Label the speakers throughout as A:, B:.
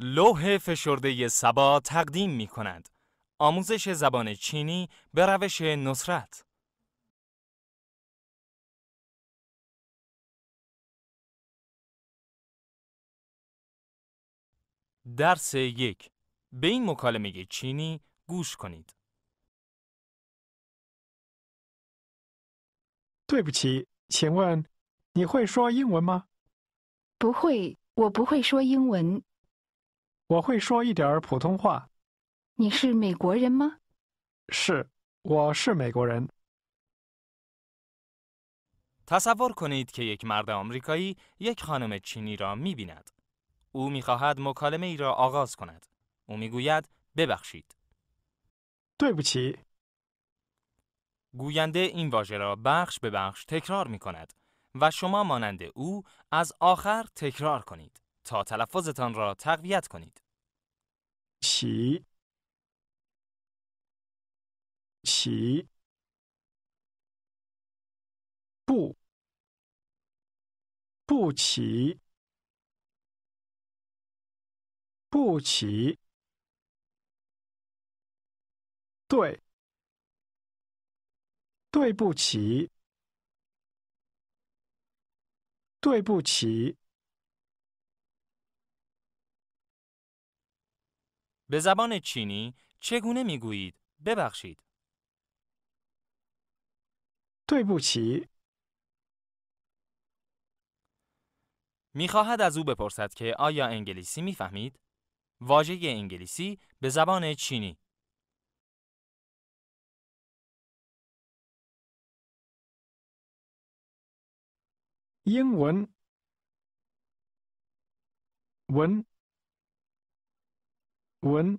A: لوح فشرده سبا تقدیم می کند. آموزش زبان چینی به روش نصرت
B: درس یک به این مکالمه چینی گوش کنید. 对不起，请问你会说英文吗？不会，我不会说
C: 英文。تصور
A: کنید که یک مرد آمریکایی یک خانم چینی را می بیند. او می خواهد مکالمه ای را آغاز کند. او می گوید ببخشید. 对不起. گوینده این واژه را بخش به بخش تکرار می کند و شما مانند او از آخر تکرار کنید. تا تلفظتان را تقویت کنید.
B: چی چی بو بو چی بو چی دوی دوی بو چی
A: دوی به زبان چینی چگونه میگویید ببخشید؟ میخواهد از او بپرسد که آیا انگلیسی میفهمید؟ واژه انگلیسی به زبان چینی
B: ون 文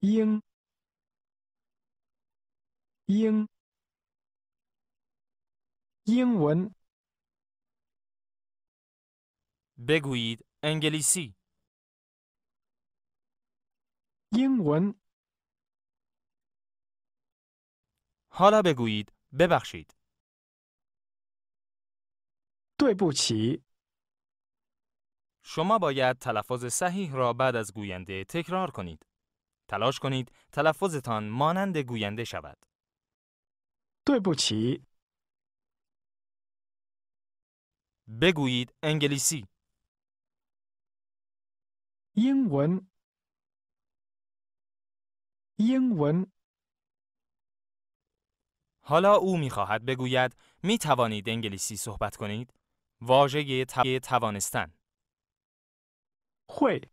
B: 英英英文。贝古伊德，英语系。英文。哈拉贝古伊德，贝瓦什伊德。对不起。
A: شما باید تلفظ صحیح را بعد از گوینده تکرار کنید. تلاش کنید تلفظتان مانند گوینده شود. بگویید انگلیسی. حالا او می خواهد بگوید می توانید انگلیسی صحبت کنید؟ واژه توانستن
B: 会，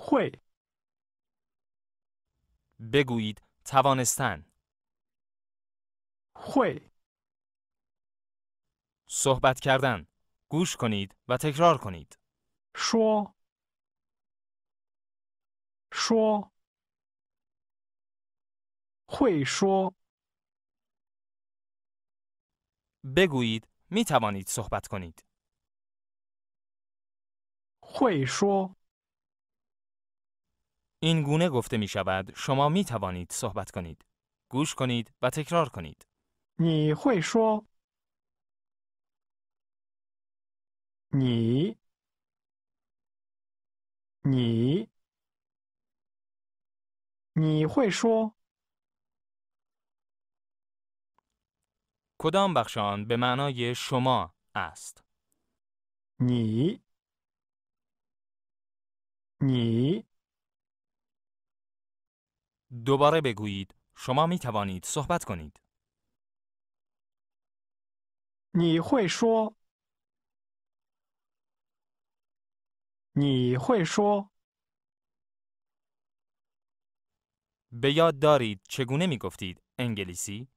B: 会。بگویید توانستن صحبت کردن. گوش کنید و تکرار کنید. شو. شو. شو بگویید می توانید صحبت کنید. 会说
A: این گونه گفته می شود شما می توانید صحبت کنید گوش کنید و تکرار کنید
B: نی نی شو
A: کدام بخش به معنای شما است
B: نی نی دوباره بگویید. شما می توانید صحبت کنید. نی شو
A: به یاد دارید چگونه می گفتید انگلیسی؟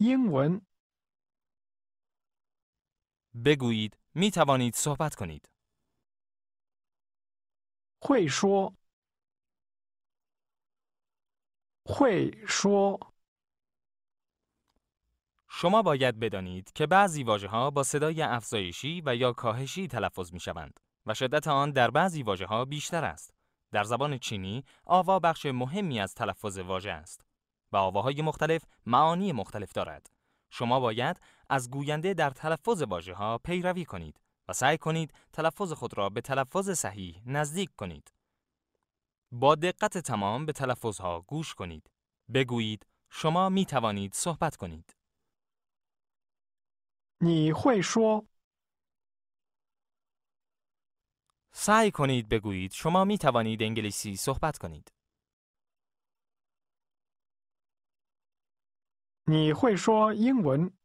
B: 英文
A: بگویید می توانید صحبت کنید. شما باید بدانید که بعضی واژه ها با صدای افزایشی و یا کاهشی تلفظ می شوند و شدت آن در بعضی واژه ها بیشتر است. در زبان چینی آوا بخش مهمی از تلفظ واژه است و آواهای مختلف معانی مختلف دارد. شما باید از گوینده در تلفظ واژه ها پیروی کنید. و سعی کنید تلفظ خود را به تلفظ صحیح نزدیک کنید. با دقت تمام به تلفظها گوش کنید. بگویید شما می توانید صحبت کنید. 你会说 سعی کنید بگویید شما می توانید انگلیسی صحبت کنید.
B: 你会说英文